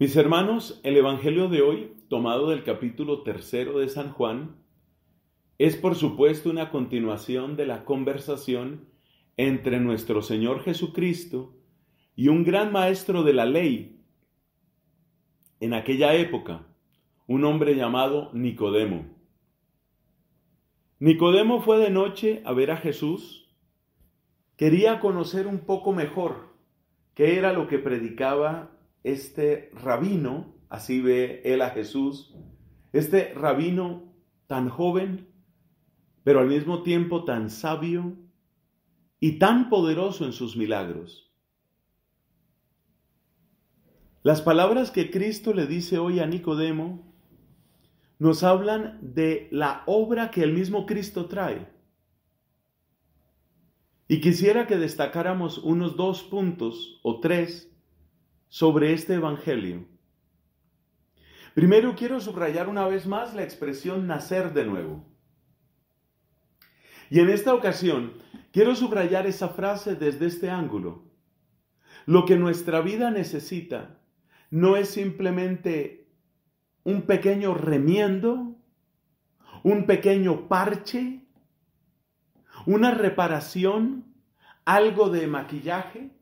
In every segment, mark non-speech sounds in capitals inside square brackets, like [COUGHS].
Mis hermanos, el Evangelio de hoy, tomado del capítulo tercero de San Juan, es por supuesto una continuación de la conversación entre nuestro Señor Jesucristo y un gran maestro de la ley en aquella época, un hombre llamado Nicodemo. Nicodemo fue de noche a ver a Jesús, quería conocer un poco mejor qué era lo que predicaba este rabino, así ve él a Jesús, este rabino tan joven, pero al mismo tiempo tan sabio y tan poderoso en sus milagros. Las palabras que Cristo le dice hoy a Nicodemo nos hablan de la obra que el mismo Cristo trae. Y quisiera que destacáramos unos dos puntos o tres sobre este Evangelio. Primero quiero subrayar una vez más la expresión nacer de nuevo. Y en esta ocasión quiero subrayar esa frase desde este ángulo. Lo que nuestra vida necesita no es simplemente un pequeño remiendo, un pequeño parche, una reparación, algo de maquillaje.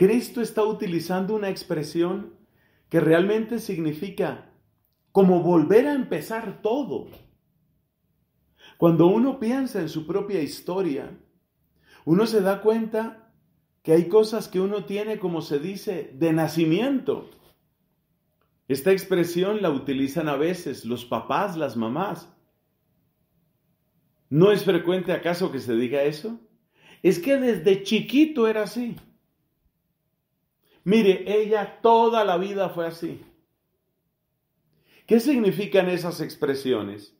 Cristo está utilizando una expresión que realmente significa como volver a empezar todo. Cuando uno piensa en su propia historia, uno se da cuenta que hay cosas que uno tiene, como se dice, de nacimiento. Esta expresión la utilizan a veces los papás, las mamás. ¿No es frecuente acaso que se diga eso? Es que desde chiquito era así. Mire, ella toda la vida fue así. ¿Qué significan esas expresiones?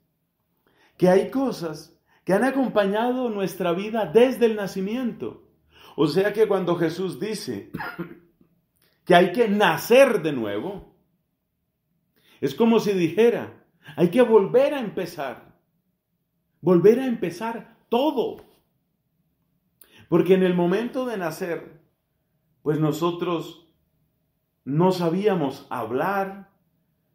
Que hay cosas que han acompañado nuestra vida desde el nacimiento. O sea que cuando Jesús dice [COUGHS] que hay que nacer de nuevo, es como si dijera, hay que volver a empezar, volver a empezar todo. Porque en el momento de nacer, pues nosotros no sabíamos hablar,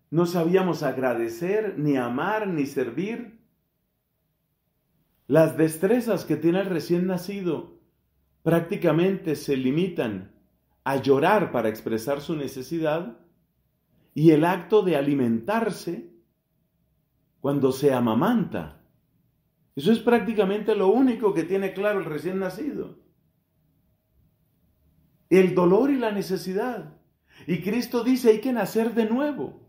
no sabíamos agradecer, ni amar, ni servir. Las destrezas que tiene el recién nacido prácticamente se limitan a llorar para expresar su necesidad y el acto de alimentarse cuando se amamanta. Eso es prácticamente lo único que tiene claro el recién nacido el dolor y la necesidad. Y Cristo dice, hay que nacer de nuevo.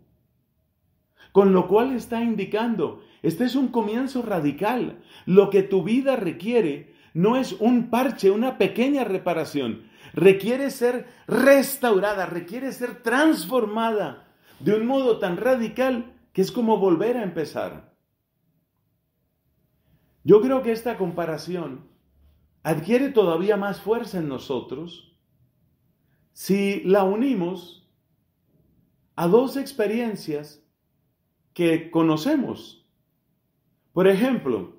Con lo cual está indicando, este es un comienzo radical. Lo que tu vida requiere no es un parche, una pequeña reparación. Requiere ser restaurada, requiere ser transformada de un modo tan radical que es como volver a empezar. Yo creo que esta comparación adquiere todavía más fuerza en nosotros si la unimos a dos experiencias que conocemos. Por ejemplo,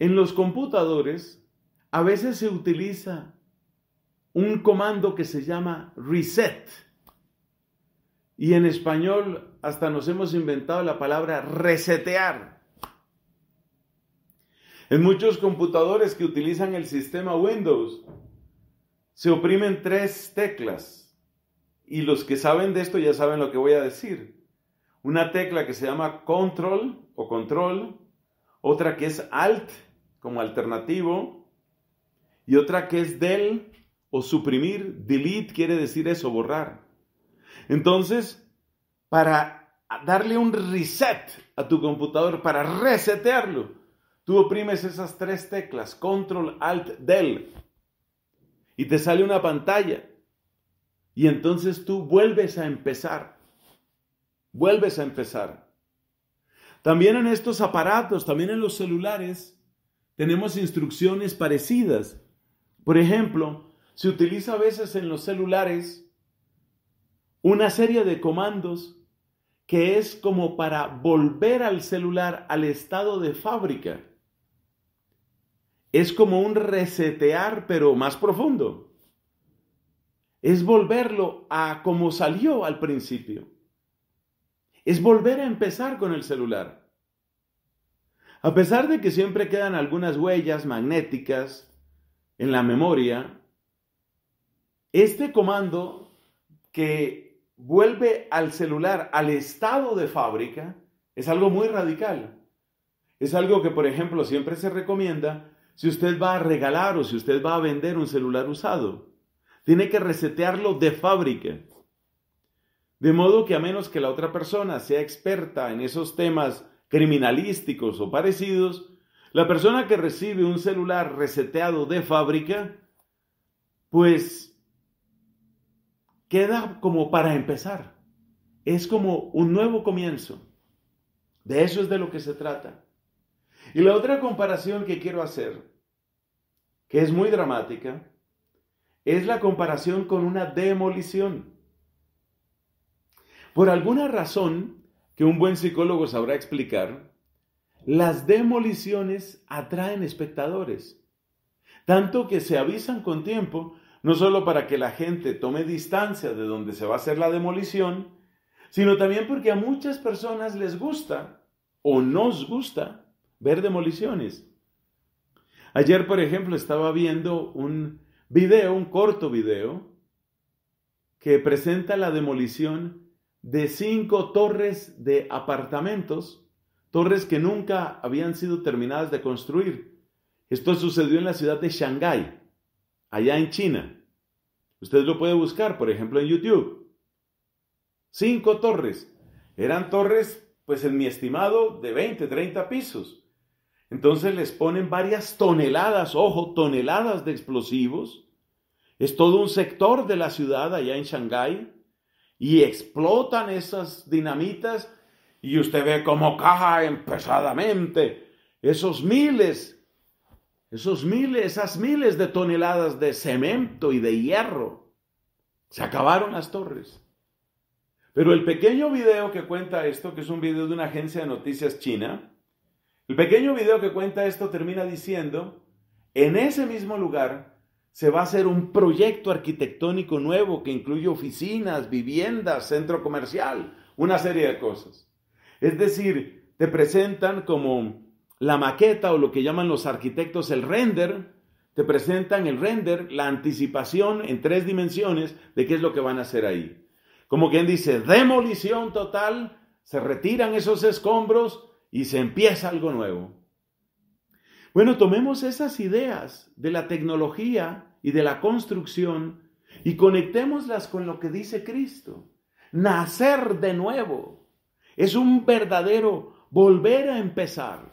en los computadores a veces se utiliza un comando que se llama reset. Y en español hasta nos hemos inventado la palabra resetear. En muchos computadores que utilizan el sistema Windows, se oprimen tres teclas. Y los que saben de esto ya saben lo que voy a decir. Una tecla que se llama control o control, otra que es alt como alternativo, y otra que es del o suprimir. Delete quiere decir eso, borrar. Entonces, para darle un reset a tu computador, para resetearlo, tú oprimes esas tres teclas, control, alt, del y te sale una pantalla. Y entonces tú vuelves a empezar. Vuelves a empezar. También en estos aparatos, también en los celulares, tenemos instrucciones parecidas. Por ejemplo, se utiliza a veces en los celulares una serie de comandos que es como para volver al celular al estado de fábrica es como un resetear, pero más profundo. Es volverlo a como salió al principio. Es volver a empezar con el celular. A pesar de que siempre quedan algunas huellas magnéticas en la memoria, este comando que vuelve al celular al estado de fábrica es algo muy radical. Es algo que, por ejemplo, siempre se recomienda si usted va a regalar o si usted va a vender un celular usado, tiene que resetearlo de fábrica. De modo que a menos que la otra persona sea experta en esos temas criminalísticos o parecidos, la persona que recibe un celular reseteado de fábrica, pues queda como para empezar. Es como un nuevo comienzo. De eso es de lo que se trata. Y la otra comparación que quiero hacer que es muy dramática, es la comparación con una demolición. Por alguna razón que un buen psicólogo sabrá explicar, las demoliciones atraen espectadores, tanto que se avisan con tiempo, no solo para que la gente tome distancia de donde se va a hacer la demolición, sino también porque a muchas personas les gusta o nos gusta ver demoliciones. Ayer, por ejemplo, estaba viendo un video, un corto video, que presenta la demolición de cinco torres de apartamentos, torres que nunca habían sido terminadas de construir. Esto sucedió en la ciudad de Shanghái, allá en China. Usted lo puede buscar, por ejemplo, en YouTube. Cinco torres. Eran torres, pues en mi estimado, de 20, 30 pisos. Entonces les ponen varias toneladas, ojo, toneladas de explosivos. Es todo un sector de la ciudad allá en Shanghái y explotan esas dinamitas y usted ve cómo caja pesadamente esos miles, esos miles, esas miles de toneladas de cemento y de hierro. Se acabaron las torres. Pero el pequeño video que cuenta esto, que es un video de una agencia de noticias china, el pequeño video que cuenta esto termina diciendo, en ese mismo lugar se va a hacer un proyecto arquitectónico nuevo que incluye oficinas, viviendas, centro comercial, una serie de cosas. Es decir, te presentan como la maqueta o lo que llaman los arquitectos el render, te presentan el render, la anticipación en tres dimensiones de qué es lo que van a hacer ahí. Como quien dice, demolición total, se retiran esos escombros, y se empieza algo nuevo. Bueno, tomemos esas ideas de la tecnología y de la construcción y conectémoslas con lo que dice Cristo. Nacer de nuevo es un verdadero volver a empezar.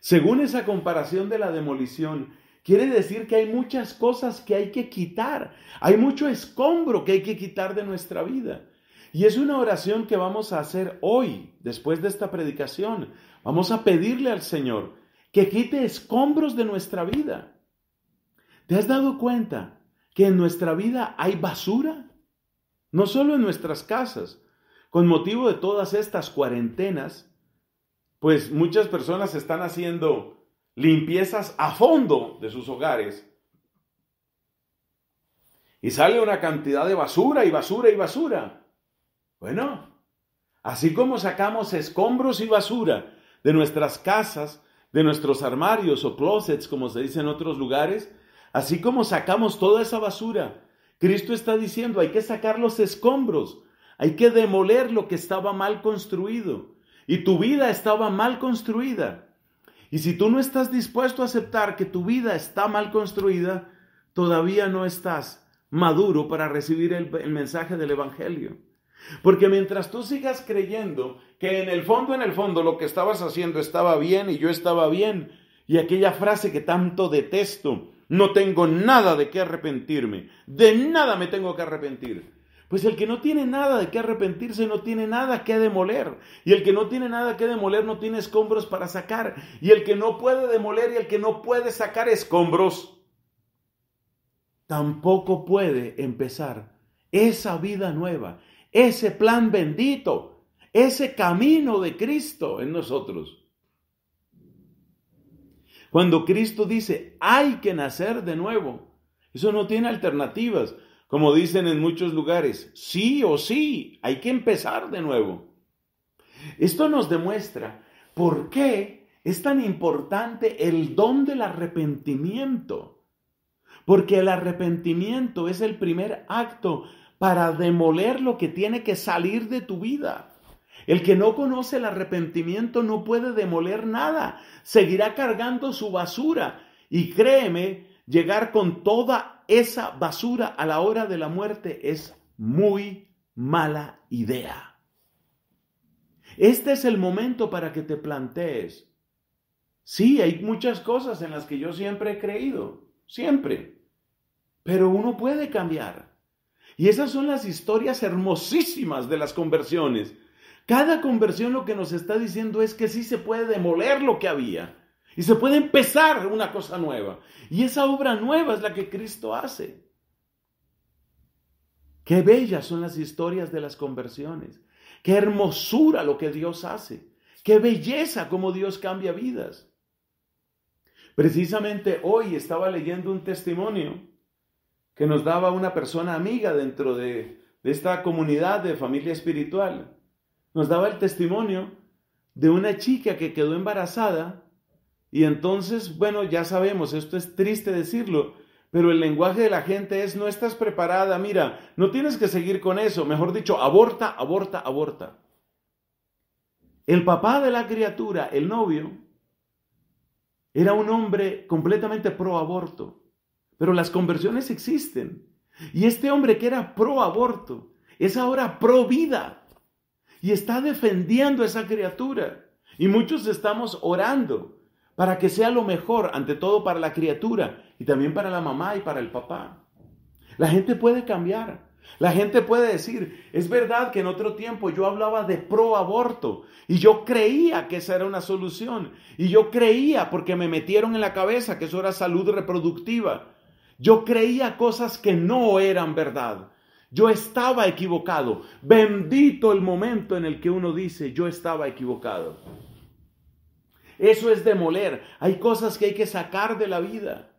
Según esa comparación de la demolición, quiere decir que hay muchas cosas que hay que quitar, hay mucho escombro que hay que quitar de nuestra vida. Y es una oración que vamos a hacer hoy, después de esta predicación. Vamos a pedirle al Señor que quite escombros de nuestra vida. ¿Te has dado cuenta que en nuestra vida hay basura? No solo en nuestras casas. Con motivo de todas estas cuarentenas, pues muchas personas están haciendo limpiezas a fondo de sus hogares. Y sale una cantidad de basura y basura y basura. Bueno, así como sacamos escombros y basura de nuestras casas, de nuestros armarios o closets, como se dice en otros lugares, así como sacamos toda esa basura, Cristo está diciendo, hay que sacar los escombros, hay que demoler lo que estaba mal construido. Y tu vida estaba mal construida. Y si tú no estás dispuesto a aceptar que tu vida está mal construida, todavía no estás maduro para recibir el, el mensaje del Evangelio. Porque mientras tú sigas creyendo que en el fondo, en el fondo, lo que estabas haciendo estaba bien y yo estaba bien, y aquella frase que tanto detesto, no tengo nada de qué arrepentirme, de nada me tengo que arrepentir. Pues el que no tiene nada de qué arrepentirse no tiene nada que demoler. Y el que no tiene nada que demoler no tiene escombros para sacar. Y el que no puede demoler y el que no puede sacar escombros tampoco puede empezar esa vida nueva, ese plan bendito, ese camino de Cristo en nosotros. Cuando Cristo dice, hay que nacer de nuevo, eso no tiene alternativas. Como dicen en muchos lugares, sí o sí, hay que empezar de nuevo. Esto nos demuestra por qué es tan importante el don del arrepentimiento. Porque el arrepentimiento es el primer acto para demoler lo que tiene que salir de tu vida. El que no conoce el arrepentimiento no puede demoler nada, seguirá cargando su basura. Y créeme, llegar con toda esa basura a la hora de la muerte es muy mala idea. Este es el momento para que te plantees. Sí, hay muchas cosas en las que yo siempre he creído, siempre, pero uno puede cambiar. Y esas son las historias hermosísimas de las conversiones. Cada conversión lo que nos está diciendo es que sí se puede demoler lo que había y se puede empezar una cosa nueva. Y esa obra nueva es la que Cristo hace. Qué bellas son las historias de las conversiones. Qué hermosura lo que Dios hace. Qué belleza cómo Dios cambia vidas. Precisamente hoy estaba leyendo un testimonio que nos daba una persona amiga dentro de, de esta comunidad de familia espiritual. Nos daba el testimonio de una chica que quedó embarazada y entonces, bueno, ya sabemos, esto es triste decirlo, pero el lenguaje de la gente es, no estás preparada, mira, no tienes que seguir con eso, mejor dicho, aborta, aborta, aborta. El papá de la criatura, el novio, era un hombre completamente pro aborto. Pero las conversiones existen. Y este hombre que era pro aborto es ahora pro vida y está defendiendo a esa criatura. Y muchos estamos orando para que sea lo mejor, ante todo para la criatura y también para la mamá y para el papá. La gente puede cambiar. La gente puede decir, es verdad que en otro tiempo yo hablaba de pro aborto y yo creía que esa era una solución y yo creía porque me metieron en la cabeza que eso era salud reproductiva yo creía cosas que no eran verdad. Yo estaba equivocado. Bendito el momento en el que uno dice, yo estaba equivocado. Eso es demoler. Hay cosas que hay que sacar de la vida.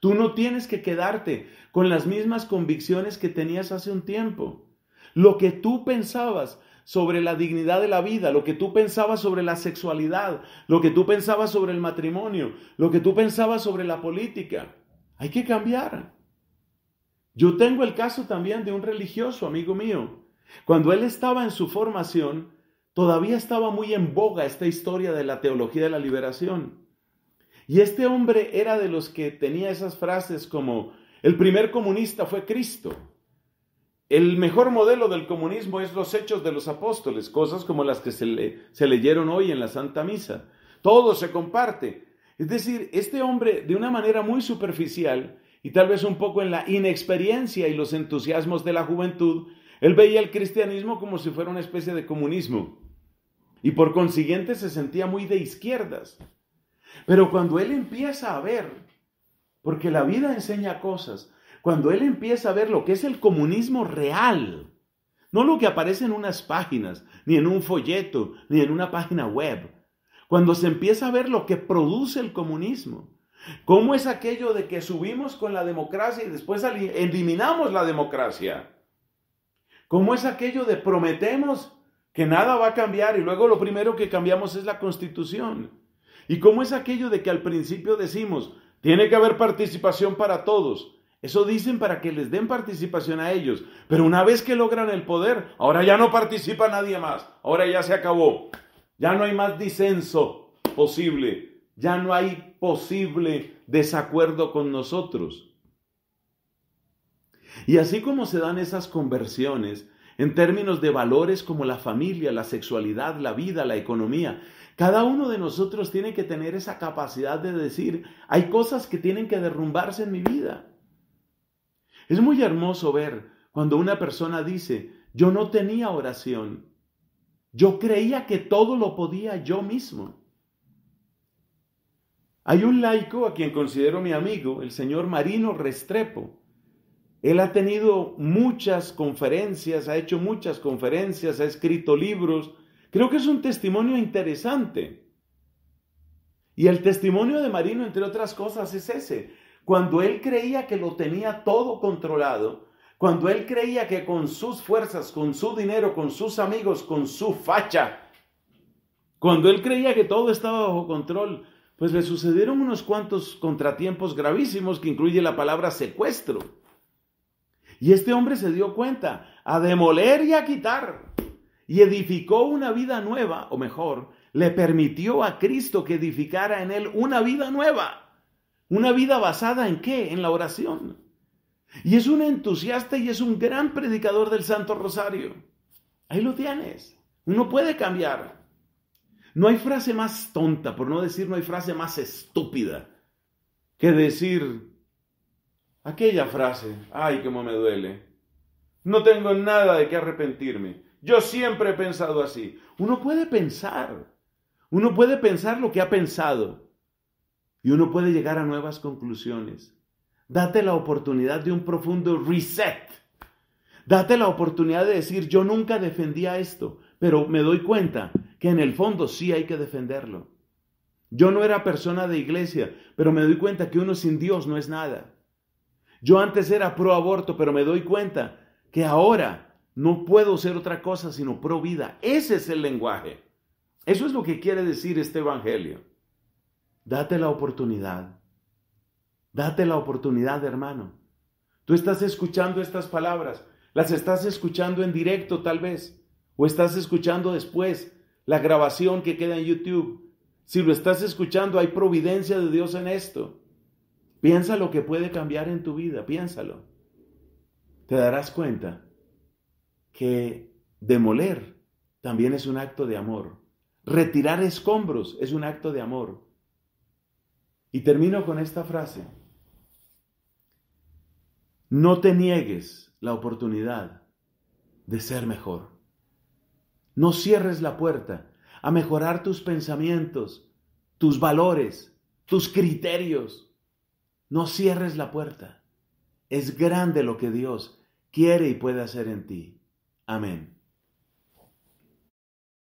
Tú no tienes que quedarte con las mismas convicciones que tenías hace un tiempo. Lo que tú pensabas sobre la dignidad de la vida, lo que tú pensabas sobre la sexualidad, lo que tú pensabas sobre el matrimonio, lo que tú pensabas sobre la política, hay que cambiar. Yo tengo el caso también de un religioso, amigo mío. Cuando él estaba en su formación, todavía estaba muy en boga esta historia de la teología de la liberación. Y este hombre era de los que tenía esas frases como, el primer comunista fue Cristo. El mejor modelo del comunismo es los hechos de los apóstoles, cosas como las que se, se leyeron hoy en la Santa Misa. Todo se comparte. Es decir, este hombre de una manera muy superficial y tal vez un poco en la inexperiencia y los entusiasmos de la juventud, él veía el cristianismo como si fuera una especie de comunismo y por consiguiente se sentía muy de izquierdas. Pero cuando él empieza a ver, porque la vida enseña cosas, cuando él empieza a ver lo que es el comunismo real, no lo que aparece en unas páginas, ni en un folleto, ni en una página web, cuando se empieza a ver lo que produce el comunismo. ¿Cómo es aquello de que subimos con la democracia y después eliminamos la democracia? ¿Cómo es aquello de prometemos que nada va a cambiar y luego lo primero que cambiamos es la constitución? ¿Y cómo es aquello de que al principio decimos, tiene que haber participación para todos? Eso dicen para que les den participación a ellos, pero una vez que logran el poder, ahora ya no participa nadie más, ahora ya se acabó. Ya no hay más disenso posible. Ya no hay posible desacuerdo con nosotros. Y así como se dan esas conversiones en términos de valores como la familia, la sexualidad, la vida, la economía, cada uno de nosotros tiene que tener esa capacidad de decir, hay cosas que tienen que derrumbarse en mi vida. Es muy hermoso ver cuando una persona dice, yo no tenía oración, yo creía que todo lo podía yo mismo. Hay un laico a quien considero mi amigo, el señor Marino Restrepo. Él ha tenido muchas conferencias, ha hecho muchas conferencias, ha escrito libros. Creo que es un testimonio interesante. Y el testimonio de Marino, entre otras cosas, es ese. Cuando él creía que lo tenía todo controlado, cuando él creía que con sus fuerzas, con su dinero, con sus amigos, con su facha, cuando él creía que todo estaba bajo control, pues le sucedieron unos cuantos contratiempos gravísimos que incluye la palabra secuestro. Y este hombre se dio cuenta, a demoler y a quitar, y edificó una vida nueva, o mejor, le permitió a Cristo que edificara en él una vida nueva. Una vida basada en qué? En la oración. Y es un entusiasta y es un gran predicador del Santo Rosario. Ahí lo tienes. Uno puede cambiar. No hay frase más tonta, por no decir no hay frase más estúpida, que decir aquella frase, ay, cómo me duele. No tengo nada de qué arrepentirme. Yo siempre he pensado así. Uno puede pensar. Uno puede pensar lo que ha pensado. Y uno puede llegar a nuevas conclusiones. Date la oportunidad de un profundo reset. Date la oportunidad de decir, yo nunca defendía esto, pero me doy cuenta que en el fondo sí hay que defenderlo. Yo no era persona de iglesia, pero me doy cuenta que uno sin Dios no es nada. Yo antes era pro aborto, pero me doy cuenta que ahora no puedo ser otra cosa sino pro vida. Ese es el lenguaje. Eso es lo que quiere decir este Evangelio. Date la oportunidad Date la oportunidad, hermano. Tú estás escuchando estas palabras, las estás escuchando en directo tal vez, o estás escuchando después la grabación que queda en YouTube. Si lo estás escuchando, hay providencia de Dios en esto. Piensa lo que puede cambiar en tu vida, piénsalo. Te darás cuenta que demoler también es un acto de amor. Retirar escombros es un acto de amor. Y termino con esta frase. No te niegues la oportunidad de ser mejor. No cierres la puerta a mejorar tus pensamientos, tus valores, tus criterios. No cierres la puerta. Es grande lo que Dios quiere y puede hacer en ti. Amén.